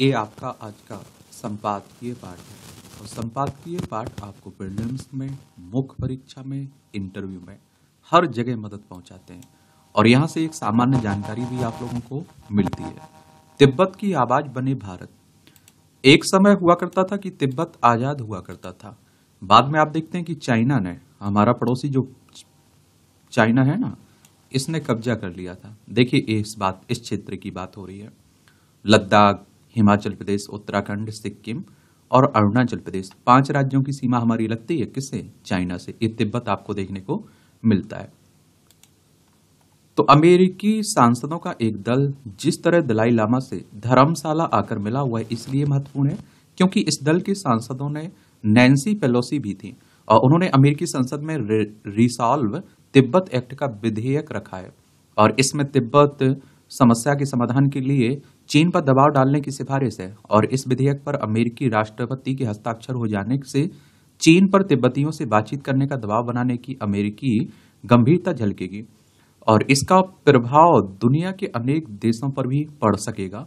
ये आपका आज का संपादकीय पाठ है और संपादकीय पाठ आपको प्रीलिम्स में मुख्य परीक्षा में इंटरव्यू में हर जगह मदद पहुंचाते हैं और यहाँ से एक सामान्य जानकारी भी आप लोगों को मिलती है तिब्बत की आवाज बने भारत एक समय हुआ करता था कि तिब्बत आजाद हुआ करता था बाद में आप देखते हैं कि चाइना ने हमारा पड़ोसी जो चाइना है ना इसने कब्जा कर लिया था देखिए इस बात इस क्षेत्र की बात हो रही है लद्दाख हिमाचल प्रदेश उत्तराखंड सिक्किम और अरुणाचल प्रदेश पांच राज्यों की सीमा हमारी लगती है किससे चाइना से ये तिब्बत आपको देखने को मिलता है तो अमेरिकी सांसदों का एक दल जिस तरह दलाई लामा से धर्मशाला आकर मिला हुआ है इसलिए महत्वपूर्ण है क्योंकि इस दल के सांसदों ने नैन्सी पेलोसी भी थी और उन्होंने अमेरिकी संसद में रिसॉल्व तिब्बत एक्ट का विधेयक रखा है और इसमें तिब्बत समस्या के समाधान के लिए चीन पर दबाव डालने की सिफारिश है और इस विधेयक पर अमेरिकी राष्ट्रपति के हस्ताक्षर हो जाने से चीन पर तिब्बतियों से बातचीत करने का दबाव बनाने की अमेरिकी गंभीरता झलकेगी और इसका प्रभाव दुनिया के अनेक देशों पर भी पड़ सकेगा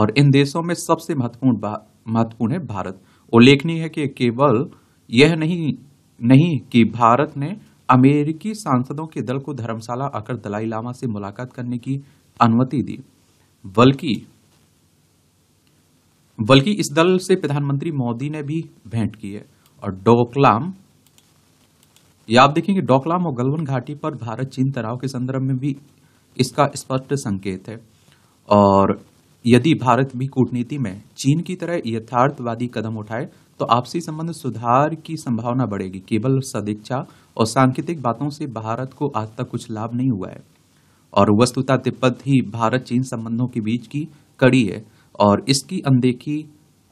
और इन देशों में सबसे महत्वपूर्ण महत्वपूर्ण है भारत उल्लेखनीय है कि केवल यह नहीं नहीं कि भारत ने अमेरिकी सांसदों के दल को धर्मशाला आकर दलाई लामा से मुलाकात करने की अनुमति दी बल्कि बल्कि इस दल से प्रधानमंत्री मोदी ने भी भेंट की है और डोकलाम या आप देखेंगे डोकलाम और गलवन घाटी पर भारत चीन तनाव के संदर्भ में भी इसका स्पष्ट संकेत है और यदि भारत भी कूटनीति में चीन की तरह यथार्थवादी कदम उठाए तो आपसी संबंध सुधार की संभावना बढ़ेगी केवल सदिच्छा और सांकेतिक बातों से भारत को आज तक कुछ लाभ नहीं हुआ है और वस्तुता तिब्बत ही भारत चीन संबंधों के बीच की कड़ी है और इसकी अनदेखी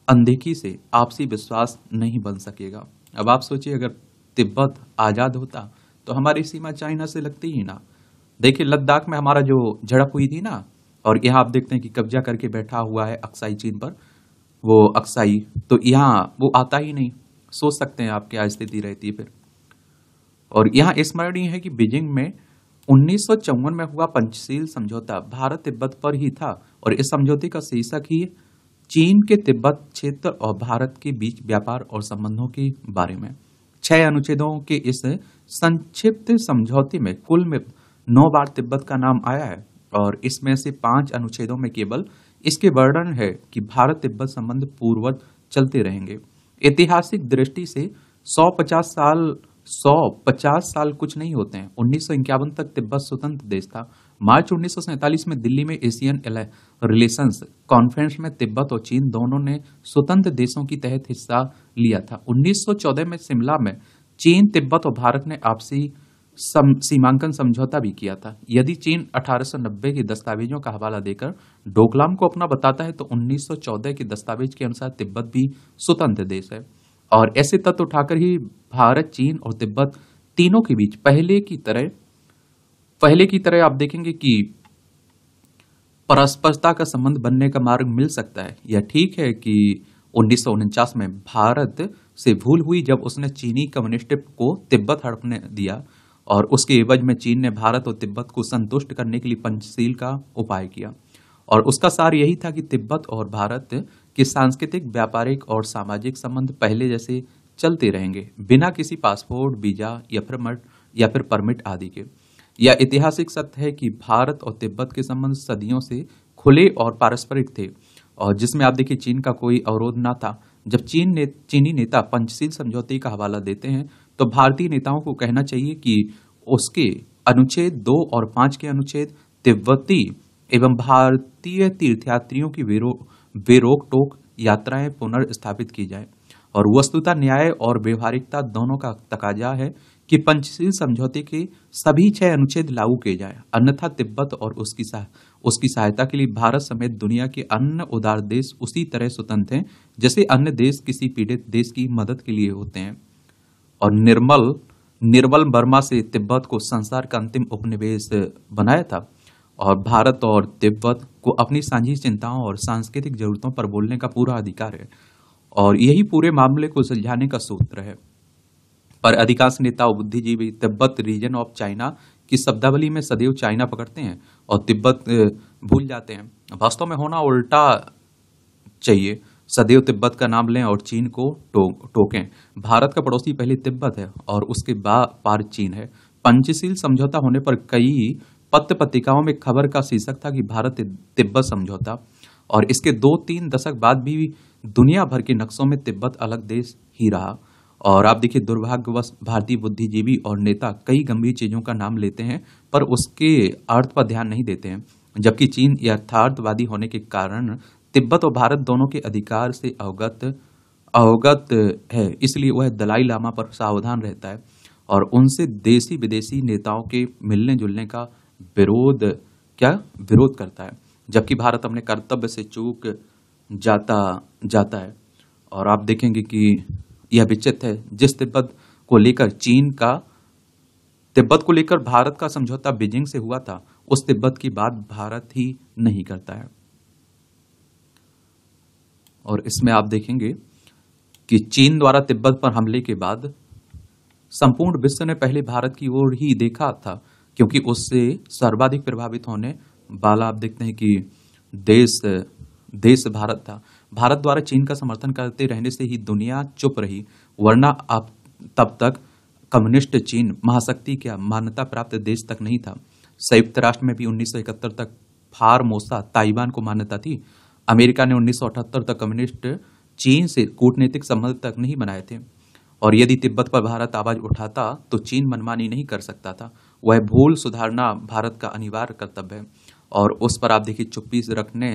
अनदेखी से आपसी विश्वास नहीं बन सकेगा अब आप सोचिए अगर तिब्बत आज़ाद होता तो हमारी सीमा चाइना से लगती ही ना देखिए लद्दाख में हमारा जो झड़प हुई थी ना और यहाँ आप देखते हैं कि कब्जा करके बैठा हुआ है अक्साई चीन पर वो अक्साई तो यहाँ वो आता ही नहीं सोच सकते हैं आप क्या स्थिति रहती है फिर और यहाँ स्मरणीय है कि बीजिंग में उन्नीस में हुआ पंचशील समझौता भारत तिब्बत पर ही था और इस समझौते का शीर्षक ही चीन के तिब्बत क्षेत्र और भारत के बीच व्यापार और संबंधों के बारे में छह अनुच्छेदों के इस संक्षिप्त समझौते में कुल में नौ बार तिब्बत का नाम आया है और इसमें से पांच अनुच्छेदों में केवल इसके वर्णन है कि भारत तिब्बत संबंध पूर्वज चलते रहेंगे ऐतिहासिक दृष्टि से 150 साल सौ पचास साल कुछ नहीं होते हैं उन्नीस तक तिब्बत स्वतंत्र देश था मार्च उन्नीस में दिल्ली में एशियन रिलेशंस कॉन्फ्रेंस में तिब्बत और चीन दोनों ने स्वतंत्र देशों की तहत हिस्सा लिया था 1914 में शिमला में चीन तिब्बत और भारत ने आपसी सम, सीमांकन समझौता भी किया था यदि चीन 1890 की दस्तावेजों का हवाला देकर डोकलाम को अपना बताता है तो 1914 के दस्तावेज के अनुसार तिब्बत भी स्वतंत्र देश है और ऐसे तत्व उठाकर ही भारत चीन और तिब्बत तीनों के बीच पहले की तरह पहले की तरह आप देखेंगे कि परस्परता का संबंध बनने का मार्ग मिल सकता है यह ठीक है कि उन्नीस में भारत से भूल हुई जब उसने चीनी कम्युनिस्ट को तिब्बत हड़पने दिया और उसके एवज में चीन ने भारत और तिब्बत को संतुष्ट करने के लिए पंचशील का उपाय किया और उसका सार यही था कि तिब्बत और भारत कि सांस्कृतिक व्यापारिक और सामाजिक संबंध पहले जैसे चलते रहेंगे बिना किसी पासपोर्ट वीजा या फिर या फिर परमिट आदि के यह ऐतिहासिक सत्य है कि भारत और तिब्बत के संबंध सदियों से खुले और पारस्परिक थे और जिसमें आप देखिए चीन का कोई अवरोध ना था जब चीन ने चीनी नेता पंचशील समझौते का हवाला देते हैं तो भारतीय नेताओं को कहना चाहिए कि उसके अनुच्छेद दो और पाँच के अनुच्छेद तिब्बती एवं भारतीय तीर्थयात्रियों की विरोध बेरोक टोक यात्राएं पुनर्स्थापित की जाए और वस्तुता न्याय और व्यवहारिकता दोनों का तकाजा है कि पंचशील समझौते के सभी छह अनुच्छेद लागू किए जाए अन्यथा तिब्बत और उसकी सह, उसकी सहायता के लिए भारत समेत दुनिया के अन्य उदार देश उसी तरह स्वतंत्र हैं जैसे अन्य देश किसी पीड़ित देश की मदद के लिए होते हैं और निर्मल निर्मल वर्मा से तिब्बत को संसार का अंतिम उपनिवेश बनाया था और भारत और तिब्बत को अपनी साझी चिंताओं और सांस्कृतिक जरूरतों पर बोलने का पूरा अधिकार है और यही पूरे मामले को सुलझाने का सूत्र है पर अधिकांश नेता और बुद्धिजीवी तिब्बत रीजन ऑफ चाइना की शब्दावली में सदैव चाइना पकड़ते हैं और तिब्बत भूल जाते हैं वास्तव में होना उल्टा चाहिए सदैव तिब्बत का नाम लें और चीन को टो, टोकें भारत का पड़ोसी पहले तिब्बत है और उसके बाद पार चीन है पंचशील समझौता होने पर कई पत्र पत्रिकाओं में खबर का शीर्षक था कि भारत तिब्बत समझौता और इसके दो तीन दशक बाद भी दुनिया भर के नक्शों में तिब्बत अलग देश ही रहा और आप देखिए दुर्भाग्यवश भारतीय बुद्धिजीवी और नेता कई गंभीर चीज़ों का नाम लेते हैं पर उसके अर्थ पर ध्यान नहीं देते हैं जबकि चीन यथार्थवादी होने के कारण तिब्बत और भारत दोनों के अधिकार से अवगत अवगत है इसलिए वह दलाई लामा पर सावधान रहता है और उनसे देसी विदेशी नेताओं के मिलने जुलने का विरोध क्या विरोध करता है जबकि भारत अपने कर्तव्य से चूक जाता जाता है और आप देखेंगे कि यह विचित्र है जिस तिब्बत को लेकर चीन का तिब्बत को लेकर भारत का समझौता बीजिंग से हुआ था उस तिब्बत की बात भारत ही नहीं करता है और इसमें आप देखेंगे कि चीन द्वारा तिब्बत पर हमले के बाद संपूर्ण विश्व ने पहले भारत की ओर ही देखा था क्योंकि उससे सर्वाधिक प्रभावित होने वाला आप देखते हैं कि देश देश भारत था भारत द्वारा चीन का समर्थन करते रहने से ही दुनिया चुप रही वरना आप तब तक कम्युनिस्ट चीन महाशक्ति क्या मान्यता प्राप्त देश तक नहीं था संयुक्त राष्ट्र में भी 1971 तक फारमोसा ताइवान को मान्यता थी अमेरिका ने 1978 तक कम्युनिस्ट चीन से कूटनीतिक संबंध तक नहीं बनाए थे और यदि तिब्बत पर भारत आवाज उठाता तो चीन मनमानी नहीं कर सकता था वह भूल सुधारना भारत का अनिवार्य कर्तव्य है और उस पर आप देखिए चुप्पी रखने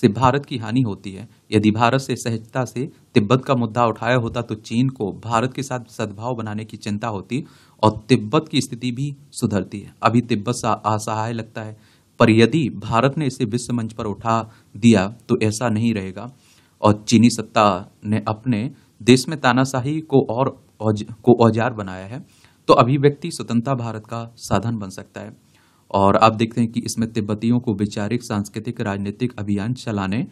से भारत की हानि होती है यदि भारत से सहजता से तिब्बत का मुद्दा उठाया होता तो चीन को भारत के साथ सद्भाव बनाने की चिंता होती और तिब्बत की स्थिति भी सुधरती है अभी तिब्बत असहाय लगता है पर यदि भारत ने इसे विश्व मंच पर उठा दिया तो ऐसा नहीं रहेगा और चीनी सत्ता ने अपने देश में तानाशाही को और औज, को औजार बनाया है तो अभिव्यक्ति स्वतंत्रता भारत का साधन बन सकता है और आप देखते हैं कि इसमें तिब्बतियों को वैचारिक सांस्कृतिक राजनीतिक अभियान चलाने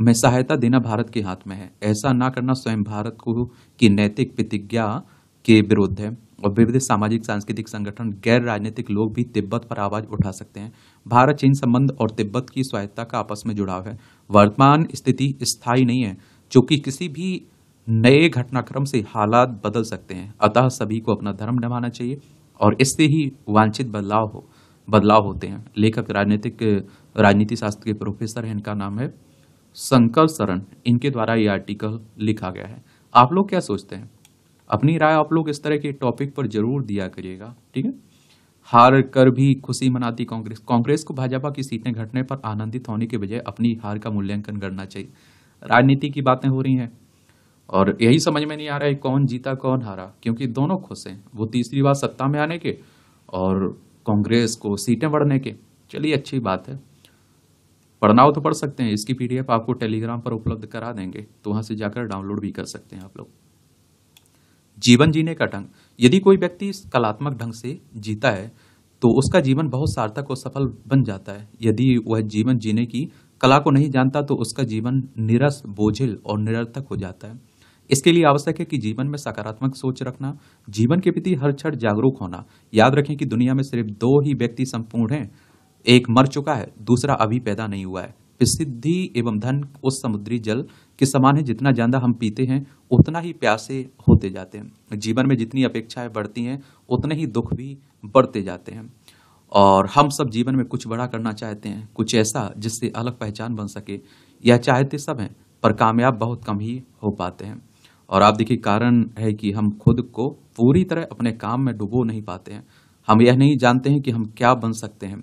में सहायता देना भारत के हाथ में है ऐसा ना करना स्वयं भारत को की नैतिक प्रतिज्ञा के विरुद्ध है और विविध सामाजिक सांस्कृतिक संगठन गैर राजनीतिक लोग भी तिब्बत पर आवाज उठा सकते हैं भारत चीन संबंध और तिब्बत की स्वायत्ता का आपस में जुड़ाव है वर्तमान स्थिति स्थायी नहीं है चूंकि किसी भी नए घटनाक्रम से हालात बदल सकते हैं अतः सभी को अपना धर्म निभाना चाहिए और इससे ही वांछित बदलाव हो बदलाव होते हैं लेखक राजनीतिक राजनीति शास्त्र के प्रोफेसर हैं इनका नाम है शंकर शरण इनके द्वारा ये आर्टिकल लिखा गया है आप लोग क्या सोचते हैं अपनी राय आप लोग इस तरह के टॉपिक पर जरूर दिया करिएगा ठीक है हार कर भी खुशी मनाती कांग्रेस कांग्रेस को भाजपा की सीटें घटने पर आनंदित होने के बजाय अपनी हार का मूल्यांकन करना चाहिए राजनीति की बातें हो रही हैं और यही समझ में नहीं आ रहा है कौन जीता कौन हारा क्योंकि दोनों खुश हैं वो तीसरी बार सत्ता में आने के और कांग्रेस को सीटें बढ़ने के चलिए अच्छी बात है पढ़ना हो तो पढ़ सकते हैं इसकी पीडीएफ आपको टेलीग्राम पर उपलब्ध करा देंगे तो वहाँ से जाकर डाउनलोड भी कर सकते हैं आप लोग जीवन जीने का ढंग यदि कोई व्यक्ति कलात्मक ढंग से जीता है तो उसका जीवन बहुत सार्थक और सफल बन जाता है यदि वह जीवन जीने की कला को नहीं जानता तो उसका जीवन निरस बोझिल और निरर्थक हो जाता है इसके लिए आवश्यक है कि जीवन में सकारात्मक सोच रखना जीवन के प्रति हर क्षण जागरूक होना याद रखें कि दुनिया में सिर्फ दो ही व्यक्ति संपूर्ण हैं एक मर चुका है दूसरा अभी पैदा नहीं हुआ है सिद्धि एवं धन उस समुद्री जल के समान है जितना ज्यादा हम पीते हैं उतना ही प्यासे होते जाते हैं जीवन में जितनी अपेक्षाएं बढ़ती हैं उतने ही दुख भी बढ़ते जाते हैं और हम सब जीवन में कुछ बड़ा करना चाहते हैं कुछ ऐसा जिससे अलग पहचान बन सके या चाहते सब हैं पर कामयाब बहुत कम ही हो पाते हैं और आप देखिए कारण है कि हम खुद को पूरी तरह अपने काम में डुबो नहीं पाते हैं हम यह नहीं जानते हैं कि हम क्या बन सकते हैं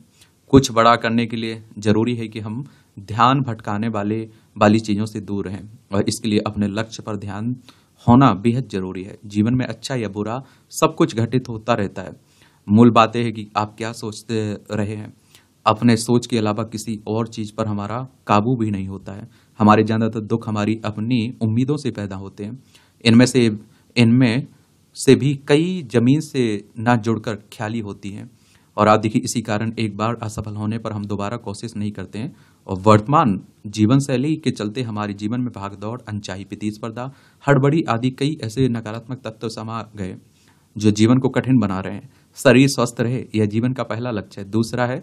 कुछ बड़ा करने के लिए ज़रूरी है कि हम ध्यान भटकाने वाले वाली चीज़ों से दूर रहें और इसके लिए अपने लक्ष्य पर ध्यान होना बेहद ज़रूरी है जीवन में अच्छा या बुरा सब कुछ घटित होता रहता है मूल बात यह है कि आप क्या सोचते रहे हैं अपने सोच के अलावा किसी और चीज़ पर हमारा काबू भी नहीं होता है हमारे ज़्यादातर दुख हमारी अपनी उम्मीदों से पैदा होते हैं इनमें से इनमें से भी कई जमीन से ना जुड़कर ख्याली होती हैं और आप देखिए इसी कारण एक बार असफल होने पर हम दोबारा कोशिश नहीं करते हैं और वर्तमान जीवन शैली के चलते हमारे जीवन में भागदौड़ अनचाही प्रतिस्पर्धा हड़बड़ी आदि कई ऐसे नकारात्मक तत्व समा गए जो जीवन को कठिन बना रहे हैं शरीर स्वस्थ रहे यह जीवन का पहला लक्ष्य है दूसरा है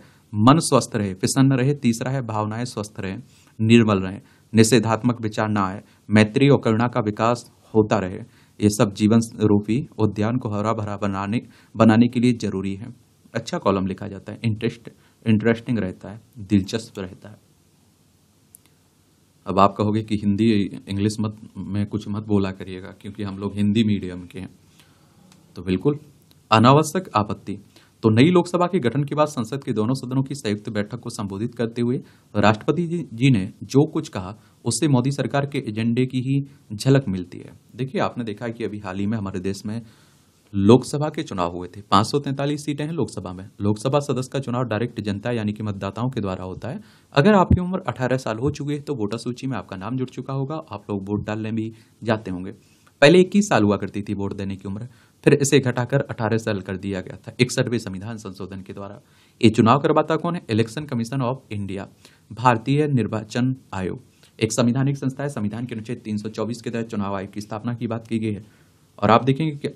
मन स्वस्थ रहे प्रसन्न रहे तीसरा है भावनाएं स्वस्थ रहें निर्मल रहें निषेधात्मक विचार ना आए मैत्री और करुणा का विकास होता रहे ये सब जीवन रूपी उद्यान को हरा भरा बनाने बनाने के लिए ज़रूरी है अच्छा कॉलम लिखा जाता है इंटरेस्ट इंटरेस्टिंग रहता है दिलचस्प रहता है अब आप कहोगे कि हिंदी इंग्लिश मत में कुछ मत बोला करिएगा क्योंकि हम लोग हिंदी मीडियम के हैं तो बिल्कुल अनावश्यक आपत्ति तो नई लोकसभा के गठन के बाद संसद के दोनों सदनों की संयुक्त बैठक को संबोधित करते हुए राष्ट्रपति जी ने जो कुछ कहा उससे मोदी सरकार के एजेंडे की ही झलक मिलती है देखिए आपने देखा कि अभी हाल ही में हमारे देश में लोकसभा के चुनाव हुए थे तैंतालीस सीटें हैं लोकसभा में लोकसभा सदस्य का चुनाव डायरेक्ट जनता यानी कि मतदाताओं के द्वारा होता है अगर आपकी उम्र 18 साल हो चुकी है तो वोटर सूची में आपका नाम जुड़ चुका होगा आप लोग वोट डालने भी जाते होंगे पहले इक्कीस साल हुआ करती थी वोट देने की उम्र फिर इसे घटाकर अठारह साल कर दिया गया था इकसठवें संविधान संशोधन के द्वारा ये चुनाव करवाता कौन है इलेक्शन कमीशन ऑफ इंडिया भारतीय निर्वाचन आयोग एक संविधानिक संस्था है संविधान के अनुच्छेद 324 के तहत चुनाव आयोग की स्थापना की बात की गई है और आप देखेंगे कि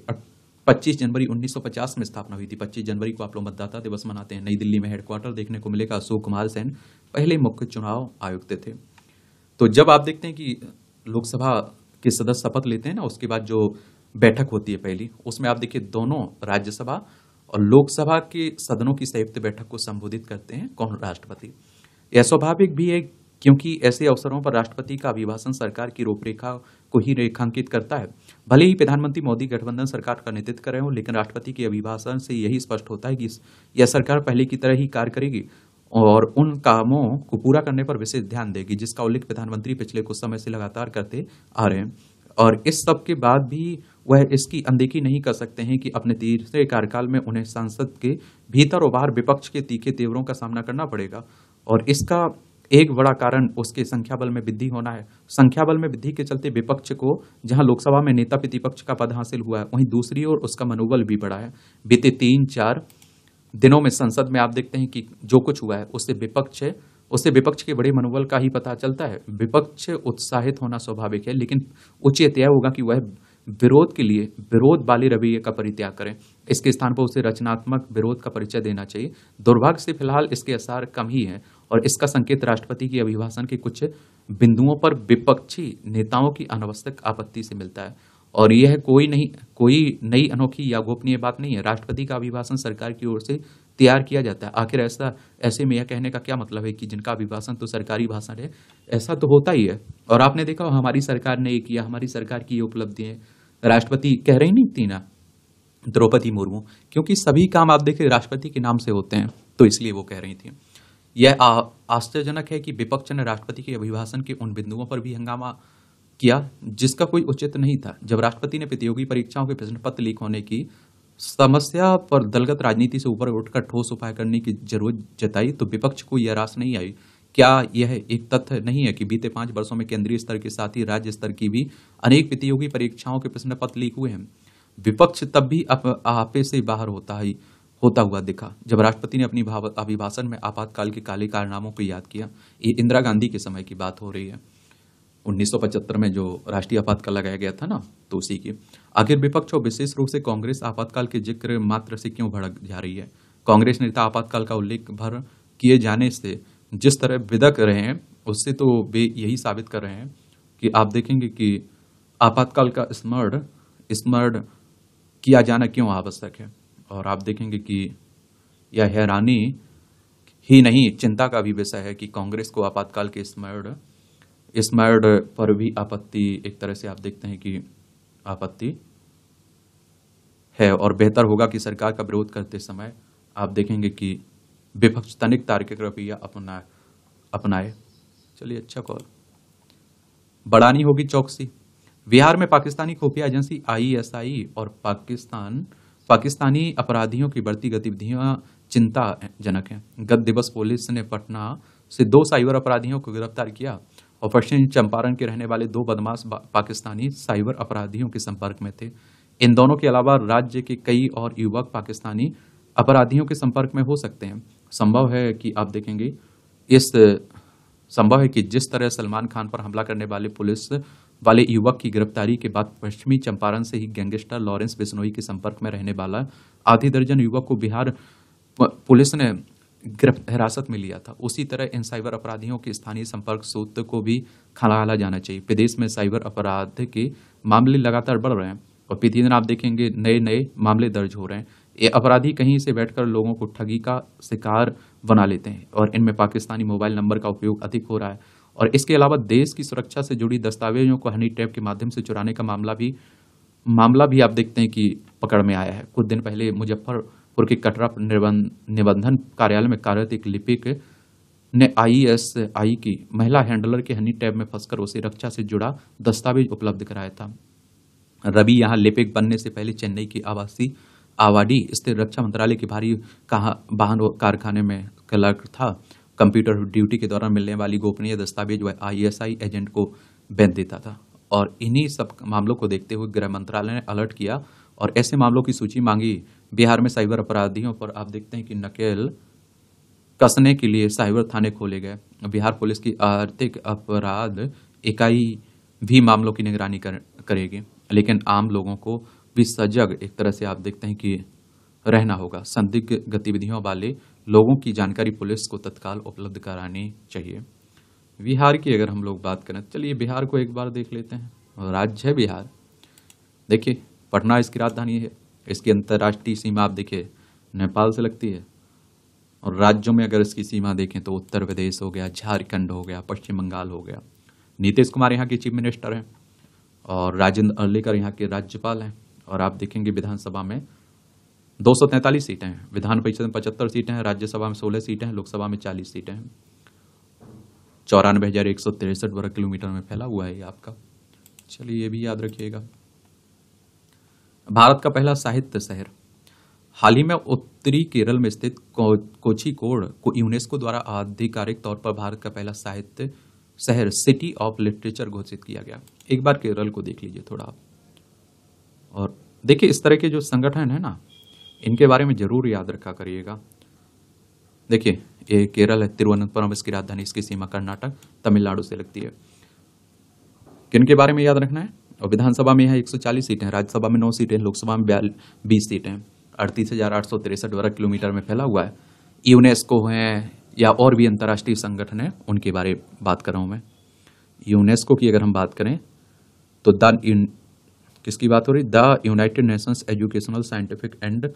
25 जनवरी 1950 में स्थापना हुई थी 25 जनवरी को आप लोग मतदाता दिवस मनाते हैं नई दिल्ली में हेडक्वार्टर देखने को मिलेगा अशोक कुमार सेन पहले मुख्य चुनाव आयुक्त थे तो जब आप देखते हैं कि लोकसभा के सदस्य शपथ लेते हैं ना उसके बाद जो बैठक होती है पहली उसमें आप देखिए दोनों राज्यसभा और लोकसभा के सदनों की संयुक्त बैठक को संबोधित करते हैं कौन राष्ट्रपति यह स्वाभाविक भी है क्योंकि ऐसे अवसरों पर राष्ट्रपति का अभिभाषण सरकार की रूपरेखा को ही रेखांकित करता है भले ही प्रधानमंत्री मोदी गठबंधन सरकार का नेतृत्व कर रहे हो लेकिन राष्ट्रपति के अभिभाषण से यही स्पष्ट होता है कि यह सरकार पहले की तरह ही कार्य करेगी और उन कामों को पूरा करने पर विशेष ध्यान देगी जिसका उल्लेख प्रधानमंत्री पिछले कुछ समय से लगातार करते आ रहे हैं और इस सब के बाद भी वह इसकी अनदेखी नहीं कर सकते हैं कि अपने तीसरे कार्यकाल में उन्हें संसद के भीतर और बाहर विपक्ष के तीखे तेवरों का सामना करना पड़ेगा और इसका एक बड़ा कारण उसके संख्या बल में वृद्धि होना है संख्या बल में वृद्धि के चलते विपक्ष को जहां लोकसभा में नेता प्रतिपक्ष का पद हासिल हुआ है वहीं दूसरी ओर उसका मनोबल भी बढ़ा है बीते तीन चार दिनों में संसद में आप देखते हैं कि जो कुछ हुआ है उससे विपक्ष है उससे विपक्ष के बड़े मनोबल का ही पता चलता है विपक्ष उत्साहित होना स्वाभाविक है लेकिन उचित यह होगा कि वह विरोध के लिए विरोध वाले रवैये का परित्याग करें इसके स्थान पर उसे रचनात्मक विरोध का परिचय देना चाहिए दुर्भाग्य से फिलहाल इसके असार कम ही हैं और इसका संकेत राष्ट्रपति के अभिभाषण के कुछ बिंदुओं पर विपक्षी नेताओं की अनावश्यक आपत्ति से मिलता है और यह कोई नहीं कोई नई अनोखी या गोपनीय बात नहीं है राष्ट्रपति का अभिभाषण सरकार की ओर से तैयार किया जाता है आखिर ऐसा ऐसे में यह कहने का क्या मतलब है कि जिनका अभिभाषण तो सरकारी भाषण है ऐसा तो होता ही है और आपने देखा हमारी सरकार ने ये किया हमारी सरकार की ये उपलब्धि है राष्ट्रपति कह रही नहीं थी ना द्रौपदी मुर्मू क्योंकि सभी काम आप देखे राष्ट्रपति के नाम से होते हैं तो इसलिए वो कह रही थी यह आश्चर्यजनक है कि विपक्ष ने राष्ट्रपति के अभिभाषण के उन बिंदुओं पर भी हंगामा किया जिसका कोई उचित नहीं था जब राष्ट्रपति ने प्रतियोगी परीक्षाओं के प्रश्न पत्र लीक होने की समस्या पर दलगत राजनीति से ऊपर उठकर ठोस उपाय करने की जरूरत जताई तो विपक्ष को यह रास नहीं आई क्या यह एक तथ्य नहीं है कि बीते पाँच वर्षों में केंद्रीय स्तर के साथ ही राज्य स्तर की भी अनेक प्रतियोगी परीक्षाओं के प्रश्न पत्र लीक हुए हैं विपक्ष तब भी आपे से बाहर होता ही होता हुआ दिखा जब राष्ट्रपति ने अपनी अभिभाषण में आपातकाल के काले कारनामों को याद किया ये इंदिरा गांधी के समय की बात हो रही है 1975 में जो राष्ट्रीय आपातकाल लगाया गया था ना तो उसी की आखिर विपक्ष और विशेष रूप से कांग्रेस आपातकाल के जिक्र मात्र से क्यों भड़क जा रही है कांग्रेस नेता आपातकाल का उल्लेख भर किए जाने से जिस तरह विदक रहे हैं उससे तो वे यही साबित कर रहे हैं कि आप देखेंगे कि आपातकाल का स्मरण स्मरण किया जाना क्यों आवश्यक है और आप देखेंगे कि यह हैरानी ही नहीं चिंता का भी विषय है कि कांग्रेस को आपातकाल के स्मरण इस मर्ड पर भी आपत्ति एक तरह से आप देखते हैं कि आपत्ति है और बेहतर होगा कि सरकार का विरोध करते समय आप देखेंगे कि तनिक तार्किक रवैया अपना अपनाए चलिए अच्छा कॉल बढ़ानी होगी चौकसी बिहार में पाकिस्तानी खुफिया एजेंसी आईएसआई और पाकिस्तान पाकिस्तानी अपराधियों की बढ़ती गतिविधियां चिंताजनक हैं गत दिवस पुलिस ने पटना से दो साइबर अपराधियों को गिरफ्तार किया और पश्चिम चंपारण के रहने वाले दो बदमाश पाकिस्तानी साइबर अपराधियों के संपर्क में थे इन दोनों के अलावा राज्य के कई और युवक पाकिस्तानी अपराधियों के संपर्क में हो सकते हैं संभव है कि आप देखेंगे इस संभव है कि जिस तरह सलमान खान पर हमला करने वाले पुलिस वाले युवक की गिरफ्तारी के बाद पश्चिमी चंपारण से ही गैंगस्टर लॉरेंस बिश्नोई के संपर्क में रहने वाला आधी दर्जन युवक को बिहार पुलिस ने गिरफ्त हिरासत में लिया था उसी तरह इन साइबर अपराधियों के स्थानीय संपर्क सूत्र को भी खंगाला जाना चाहिए प्रदेश में साइबर अपराध के मामले लगातार बढ़ रहे हैं और प्रतिदिन आप देखेंगे नए नए मामले दर्ज हो रहे हैं ये अपराधी कहीं से बैठकर लोगों को ठगी का शिकार बना लेते हैं और इनमें पाकिस्तानी मोबाइल नंबर का उपयोग अधिक हो रहा है और इसके अलावा देश की सुरक्षा से जुड़ी दस्तावेजों को हनी टैप के माध्यम से चुराने का मामला भी मामला भी आप देखते हैं कि पकड़ में आया है कुछ दिन पहले मुजफ्फर पुर के कटरा निबंधन कार्यालय में कार्यरत एक लिपिक ने आईएसआई की महिला हैंडलर के हनी टैब में फंसकर उसे रक्षा से जुड़ा दस्तावेज उपलब्ध कराया था रवि यहाँ लिपिक बनने से पहले चेन्नई की आवासी आवाडी स्थित रक्षा मंत्रालय के भारी वाहन कारखाने में क्लर्क था कंप्यूटर ड्यूटी के दौरान मिलने वाली गोपनीय दस्तावेज वह आईएसआई एजेंट को बैन देता था और इन्हीं सब मामलों को देखते हुए गृह मंत्रालय ने अलर्ट किया और ऐसे मामलों की सूची मांगी बिहार में साइबर अपराधियों पर आप देखते हैं कि नकेल कसने के लिए साइबर थाने खोले गए बिहार पुलिस की आर्थिक अपराध इकाई भी मामलों की निगरानी कर, करेगी लेकिन आम लोगों को भी सजग एक तरह से आप देखते हैं कि रहना होगा संदिग्ध गतिविधियों वाले लोगों की जानकारी पुलिस को तत्काल उपलब्ध करानी चाहिए बिहार की अगर हम लोग बात करें चलिए बिहार को एक बार देख लेते हैं राज्य है बिहार देखिए पटना इसकी राजधानी है इसकी अंतर्राष्ट्रीय सीमा आप देखिए नेपाल से लगती है और राज्यों में अगर इसकी सीमा देखें तो उत्तर प्रदेश हो गया झारखंड हो गया पश्चिम बंगाल हो गया नीतीश कुमार यहाँ के चीफ मिनिस्टर हैं और राजेंद्र अर्लीकर यहाँ के राज्यपाल हैं और आप देखेंगे विधानसभा में दो सीटें हैं विधान परिषद में पचहत्तर सीटें हैं राज्यसभा में सोलह सीटें हैं लोकसभा में चालीस सीटें हैं चौरानवे हज़ार एक सौ तिरसठ वर्ग किलोमीटर में फैला हुआ है ये आपका चलिए ये भी याद रखिएगा भारत का पहला साहित्य शहर हाल ही में उत्तरी केरल में स्थित को, कोची कोड को यूनेस्को द्वारा आधिकारिक तौर पर भारत का पहला साहित्य शहर सिटी ऑफ लिटरेचर घोषित किया गया एक बार केरल को देख लीजिए थोड़ा आप और देखिए इस तरह के जो संगठन है ना इनके बारे में ज़रूर याद रखा करिएगा देखिए ये केरल है तिरुवनंतपुरम इसकी राजधानी इसकी सीमा कर्नाटक तमिलनाडु से लगती है किन के बारे में याद रखना है और विधानसभा में यहाँ एक सीटें हैं राज्यसभा में नौ सीटें हैं लोकसभा में बीस सीटें अड़तीस हज़ार आठ सौ तिरसठ वर्ग किलोमीटर में फैला हुआ है यूनेस्को हैं या और भी अंतर्राष्ट्रीय संगठन हैं उनके बारे बात कर रहा हूँ मैं यूनेस्को की अगर हम बात करें तो द किसकी बात हो रही the United Nations Educational Scientific and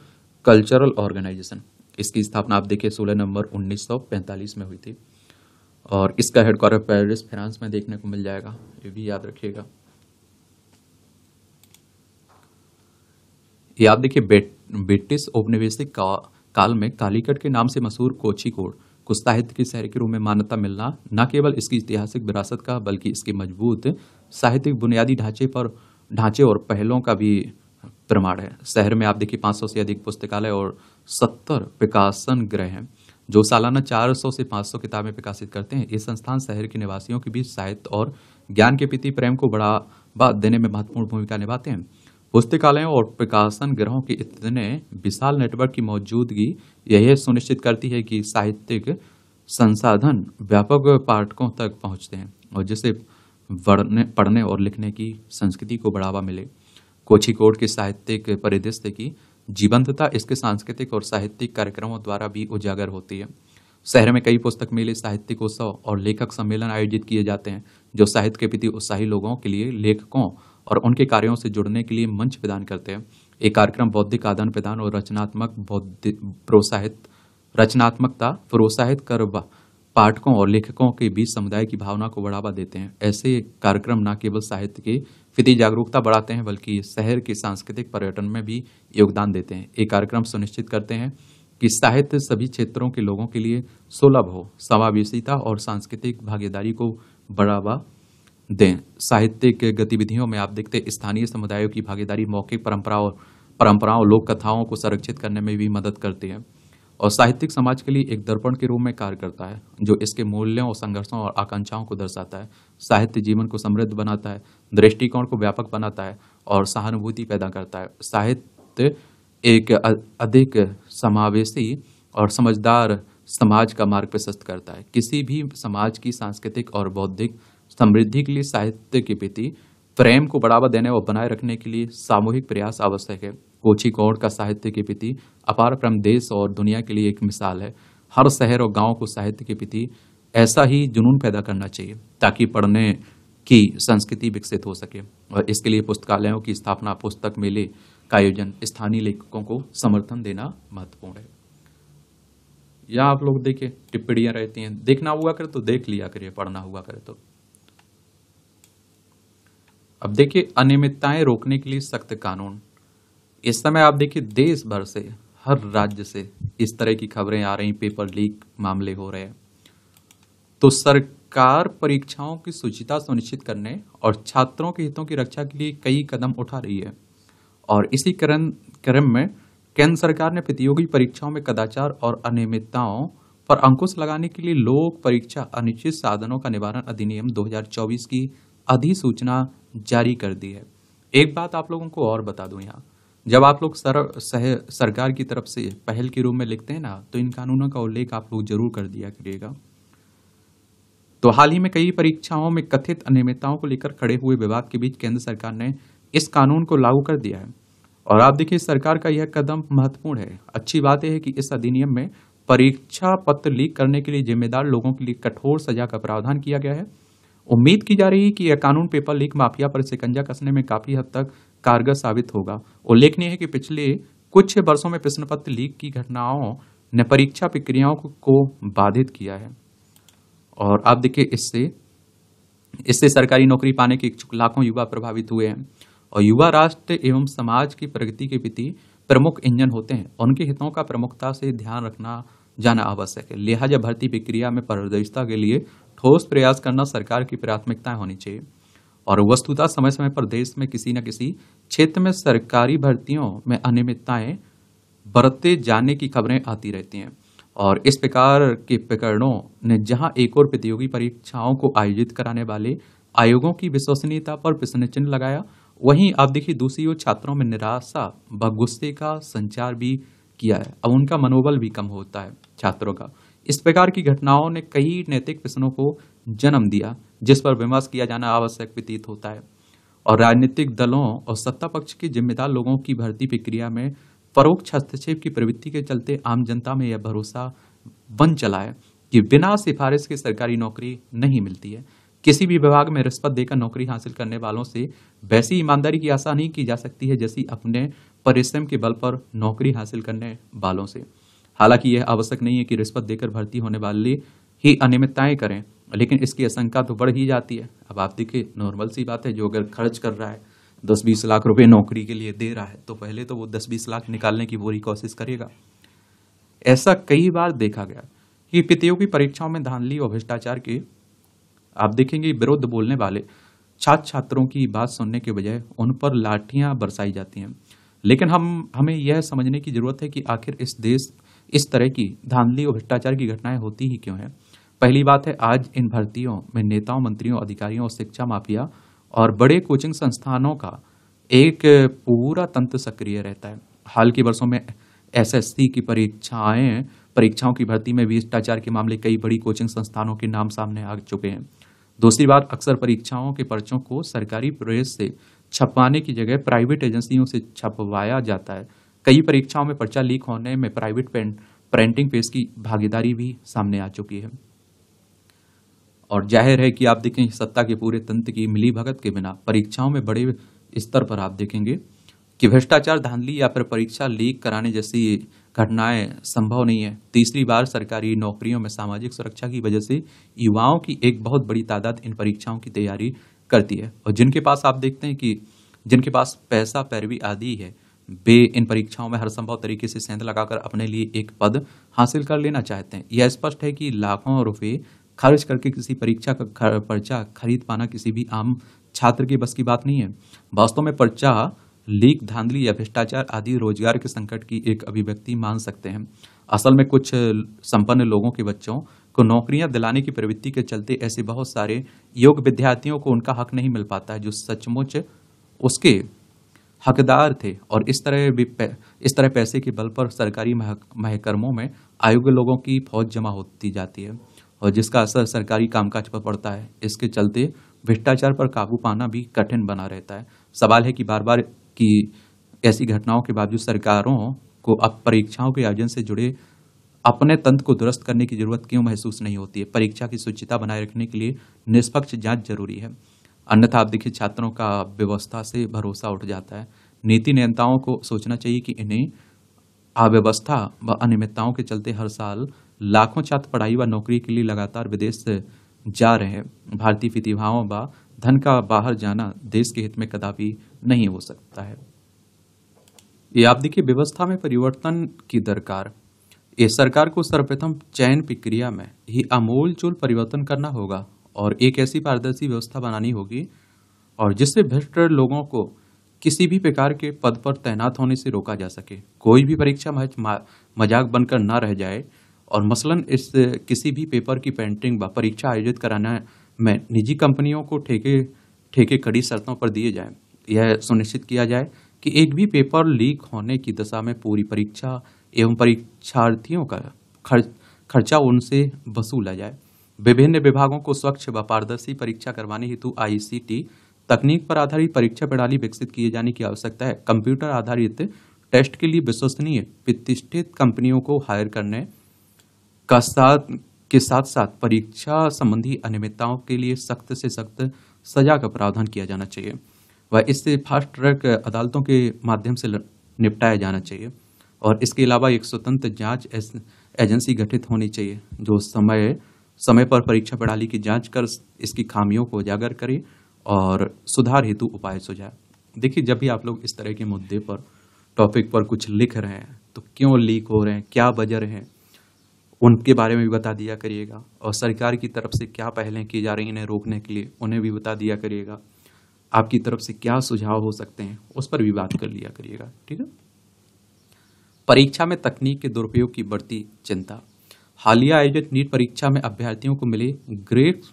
Cultural Organization इसकी स्थापना आप देखिए 16 नवंबर 1945 में हुई थी और इसका हेडक्वार्टर पेरिस फ्रांस में देखने को मिल जाएगा ये भी याद रखिएगा ये आप देखिए बेट ब्रिटिश औपनिवेशिक का, काल में कालीकट के नाम से मशहूर कोची कोड को साहित्य के शहर के रूप में मान्यता मिलना न केवल इसकी ऐतिहासिक विरासत का बल्कि इसके मजबूत साहित्यिक बुनियादी ढांचे पर ढांचे और पहलों का भी प्रमाण है शहर में आप देखिए 500 से अधिक पुस्तकालय और 70 प्रकाशन ग्रह हैं जो सालाना 400 से 500 किताबें प्रकाशित करते हैं ये संस्थान शहर के निवासियों के बीच साहित्य और ज्ञान के प्रति प्रेम को बढ़ावा देने में महत्वपूर्ण भूमिका निभाते हैं पुस्तकालयों और प्रकाशन ग्रहों के इतने विशाल नेटवर्क की मौजूदगी यह सुनिश्चित करती है कि साहित्यिक संसाधन व्यापक पाठकों तक पहुंचते हैं और जिससे पढ़ने और लिखने की संस्कृति को बढ़ावा मिले कोचिकोड के साहित्यिक परिदृश्य की जीवंतता इसके सांस्कृतिक और साहित्यिक कार्यक्रमों द्वारा भी उजागर होती है शहर में कई पुस्तक मेले साहित्यिक उत्सव और लेखक सम्मेलन आयोजित किए जाते हैं जो साहित्य के प्रति उत्साही लोगों के लिए लेखकों और उनके कार्यों से जुड़ने के लिए मंच प्रदान करते हैं ये कार्यक्रम बौद्धिक आदान प्रदान और रचनात्मक बौद्धिक प्रोत्साहित रचनात्मकता प्रोत्साहित कर पाठकों और लेखकों के बीच समुदाय की भावना को बढ़ावा देते हैं ऐसे कार्यक्रम न केवल साहित्य के फिति जागरूकता बढ़ाते हैं बल्कि शहर के सांस्कृतिक पर्यटन में भी योगदान देते हैं ये कार्यक्रम सुनिश्चित करते हैं कि साहित्य सभी क्षेत्रों के लोगों के लिए सुलभ हो समावेशिता और सांस्कृतिक भागीदारी को बढ़ावा दें साहित्यिक गतिविधियों में आप देखते स्थानीय समुदायों की भागीदारी मौखिक परंपराओं परंपराओं लोक कथाओं को संरक्षित करने में भी मदद करती है और साहित्यिक समाज के लिए एक दर्पण के रूप में कार्य करता है जो इसके मूल्यों और संघर्षों और आकांक्षाओं को दर्शाता है साहित्य जीवन को समृद्ध बनाता है दृष्टिकोण को व्यापक बनाता है और सहानुभूति पैदा करता है साहित्य एक अधिक समावेशी और समझदार समाज का मार्ग प्रशस्त करता है किसी भी समाज की सांस्कृतिक और बौद्धिक समृद्धि के लिए साहित्य के प्रति प्रेम को बढ़ावा देने और बनाए रखने के लिए सामूहिक प्रयास आवश्यक है कोची गौड़ का साहित्य के प्रति अपार प्रेम देश और दुनिया के लिए एक मिसाल है हर शहर और गांव को साहित्य के प्रति ऐसा ही जुनून पैदा करना चाहिए ताकि पढ़ने की संस्कृति विकसित हो सके और इसके लिए पुस्तकालयों की स्थापना पुस्तक मेले का आयोजन स्थानीय लेखकों को समर्थन देना महत्वपूर्ण है या आप लोग देखिए टिप्पणियाँ रहती हैं देखना हुआ करे तो देख लिया करिए पढ़ना हुआ करे तो अब देखिए अनियमितताएं रोकने के लिए सख्त कानून इस समय आप देखिए देश भर से हर राज्य से इस तरह की खबरें आ रही पेपर लीक मामले हो रहे हैं तो सरकार परीक्षाओं की शुचिता सुनिश्चित करने और छात्रों के हितों की रक्षा के लिए कई कदम उठा रही है और इसी क्रम क्रम में केंद्र सरकार ने प्रतियोगी परीक्षाओं में कदाचार और अनियमितताओं पर अंकुश लगाने के लिए लोक परीक्षा अनिश्चित साधनों का निवारण अधिनियम 2024 की अधिसूचना जारी कर दी है एक बात आप लोगों को और बता दूं यहाँ जब आप लोग सर, सह, सरकार की तरफ से पहल के रूप में लिखते हैं ना तो इन कानूनों का उल्लेख आप लोग जरूर कर दिया करिएगा तो हाल ही में कई परीक्षाओं में कथित अनियमितताओं को लेकर खड़े हुए विवाद के बीच केंद्र सरकार ने इस कानून को लागू कर दिया है और आप देखिए सरकार का यह कदम महत्वपूर्ण है अच्छी बात यह है कि इस अधिनियम में परीक्षा पत्र लीक करने के लिए जिम्मेदार लोगों के लिए कठोर सजा का प्रावधान किया गया है उम्मीद की जा रही है कि यह कानून पेपर लीक माफिया पर शिकंजा कसने में काफी हद तक कारगर साबित होगा उल्लेखनीय है कि पिछले कुछ वर्षों में प्रश्न पत्र लीक की घटनाओं ने परीक्षा प्रक्रियाओं को बाधित किया है और आप देखिए इससे इससे सरकारी नौकरी पाने के इच्छुक लाखों युवा प्रभावित हुए हैं और युवा राष्ट्र एवं समाज की प्रगति के प्रति प्रमुख इंजन होते हैं उनके हितों का प्रमुखता से ध्यान रखना जाना आवश्यक है लिहाजा भर्ती प्रक्रिया में पारदर्शिता के लिए ठोस प्रयास करना सरकार की प्राथमिकता होनी चाहिए और वस्तुतः समय समय पर देश में किसी न किसी क्षेत्र में सरकारी भर्तियों में अनियमितताएं बरते जाने की खबरें आती रहती हैं और इस प्रकार के प्रकरणों ने जहां एक और प्रतियोगी परीक्षाओं को आयोजित कराने वाले आयोगों की विश्वसनीयता पर प्रश्न चिन्ह लगाया वहीं आप देखिए दूसरी ओर छात्रों में निराशा व गुस्से का संचार भी किया है अब उनका मनोबल भी कम होता है छात्रों का इस प्रकार की घटनाओं ने कई नैतिक प्रश्नों को जन्म दिया जिस पर विमर्श किया जाना आवश्यक प्रतीत होता है और राजनीतिक दलों और सत्ता पक्ष के जिम्मेदार लोगों की भर्ती प्रक्रिया में परोक्ष हस्तक्षेप की प्रवृत्ति के चलते आम जनता में यह भरोसा बन चला है कि बिना सिफारिश के सरकारी नौकरी नहीं मिलती है किसी भी विभाग में रिश्वत देकर नौकरी हासिल करने वालों से वैसी ईमानदारी की आशा नहीं की जा सकती है जैसी अपने परिश्रम के बल पर नौकरी हासिल करने वालों से हालांकि यह आवश्यक नहीं है कि रिश्वत देकर भर्ती होने वाली ही अनियमितताएं करें लेकिन इसकी आशंका तो बढ़ ही जाती है अब आप देखिए नॉर्मल सी बात है जो अगर खर्च कर रहा है दस बीस लाख रुपए नौकरी के लिए दे रहा है तो पहले तो वो दस बीस लाख निकालने की पूरी कोशिश करेगा ऐसा कई बार देखा गया कि की परीक्षाओं में धांधली और भ्रष्टाचार के आप देखेंगे विरोध बोलने वाले छात्र छात्रों की बात सुनने के बजाय उन पर लाठियां बरसाई जाती हैं लेकिन हम हमें यह समझने की ज़रूरत है कि आखिर इस देश इस तरह की धांधली और भ्रष्टाचार की घटनाएं होती ही क्यों है पहली बात है आज इन भर्तियों में नेताओं मंत्रियों अधिकारियों और शिक्षा माफिया और बड़े कोचिंग संस्थानों का एक पूरा तंत्र सक्रिय रहता है हाल के वर्षों में एसएससी की परीक्षाएं परीक्षाओं की भर्ती में भ्रष्टाचार के मामले कई बड़ी कोचिंग संस्थानों के नाम सामने आ चुके हैं दूसरी बात अक्सर परीक्षाओं के पर्चों को सरकारी प्रेस से छपवाने की जगह प्राइवेट एजेंसियों से छपवाया जाता है कई परीक्षाओं में पर्चा लीक होने में प्राइवेट प्रिंटिंग प्रेस की भागीदारी भी सामने आ चुकी है और जाहिर है कि आप देखें सत्ता के पूरे तंत्र की मिली भगत के बिना परीक्षाओं में बड़े स्तर पर आप देखेंगे कि भ्रष्टाचार धांधली या फिर परीक्षा लीक कराने जैसी घटनाएं संभव नहीं है तीसरी बार सरकारी नौकरियों में सामाजिक सुरक्षा की वजह से युवाओं की एक बहुत बड़ी तादाद इन परीक्षाओं की तैयारी करती है और जिनके पास आप देखते हैं कि जिनके पास पैसा पैरवी आदि है वे इन परीक्षाओं में हर संभव तरीके से सेंध लगाकर अपने लिए एक पद हासिल कर लेना चाहते हैं यह स्पष्ट है कि लाखों रुपये खर्च करके किसी परीक्षा का पर्चा खरीद पाना किसी भी आम छात्र के बस की बात नहीं है वास्तव में पर्चा लीक धांधली या भ्रष्टाचार आदि रोजगार के संकट की एक अभिव्यक्ति मान सकते हैं असल में कुछ संपन्न लोगों के बच्चों को नौकरियां दिलाने की प्रवृत्ति के चलते ऐसे बहुत सारे योग्य विद्यार्थियों को उनका हक नहीं मिल पाता है जो सचमुच उसके हकदार थे और इस तरह भी इस तरह पैसे के बल पर सरकारी महकर्मों में आयुक्त लोगों की फौज जमा होती जाती है और जिसका असर सरकारी कामकाज पर पड़ता है इसके चलते भ्रष्टाचार पर काबू पाना भी कठिन बना रहता है सवाल है कि बार बार की ऐसी घटनाओं के बावजूद सरकारों को अब परीक्षाओं के आयोजन से जुड़े अपने तंत्र को दुरुस्त करने की जरूरत क्यों महसूस नहीं होती है परीक्षा की शुचिता बनाए रखने के लिए निष्पक्ष जांच जरूरी है अन्यथा आप देखिए छात्रों का व्यवस्था से भरोसा उठ जाता है नीति नेताओं को सोचना चाहिए कि इन्हें अव्यवस्था व अनियमितताओं के चलते हर साल लाखों छात्र पढ़ाई व नौकरी के लिए लगातार विदेश जा रहे हैं भारतीय प्रतिभाओं व धन का बाहर जाना देश के हित में कदापि नहीं हो सकता है ये आप देखिए व्यवस्था में परिवर्तन की दरकार ये सरकार को सर्वप्रथम चयन प्रक्रिया में ही चूल परिवर्तन करना होगा और एक ऐसी पारदर्शी व्यवस्था बनानी होगी और जिससे भ्रष्ट लोगों को किसी भी प्रकार के पद पर तैनात होने से रोका जा सके कोई भी परीक्षा मजाक बनकर ना रह जाए और मसलन इस किसी भी पेपर की पेंटिंग व परीक्षा आयोजित कराना में निजी कंपनियों को ठेके ठेके कड़ी शर्तों पर दिए जाएं यह सुनिश्चित किया जाए कि एक भी पेपर लीक होने की दशा में पूरी परीक्षा एवं परीक्षार्थियों का खर्च खर्चा उनसे वसूला जाए विभिन्न विभागों को स्वच्छ व पारदर्शी परीक्षा करवाने हेतु आईसीटी तकनीक पर आधारित परीक्षा प्रणाली विकसित किए जाने की आवश्यकता है कंप्यूटर आधारित टेस्ट के लिए विश्वसनीय प्रतिष्ठित कंपनियों को हायर करने का साथ के साथ साथ परीक्षा संबंधी अनियमितताओं के लिए सख्त से सख्त सजा का प्रावधान किया जाना चाहिए व इससे फास्ट ट्रैक अदालतों के माध्यम से निपटाया जाना चाहिए और इसके अलावा एक स्वतंत्र जांच एजेंसी गठित होनी चाहिए जो समय समय पर परीक्षा प्रणाली की जांच कर इसकी खामियों को उजागर करें और सुधार हेतु उपाय सुझाए देखिए जब भी आप लोग इस तरह के मुद्दे पर टॉपिक पर कुछ लिख रहे हैं तो क्यों लीक हो रहे हैं क्या वजह हैं उनके बारे में भी बता दिया करिएगा और सरकार की तरफ से क्या पहलें की जा रही इन्हें रोकने के लिए उन्हें भी बता दिया करिएगा आपकी तरफ से क्या सुझाव हो सकते हैं उस पर भी बात कर लिया करिएगा ठीक है परीक्षा में तकनीक के दुरुपयोग की बढ़ती चिंता हालिया आयोजित नीट परीक्षा में अभ्यर्थियों को मिले ग्रेट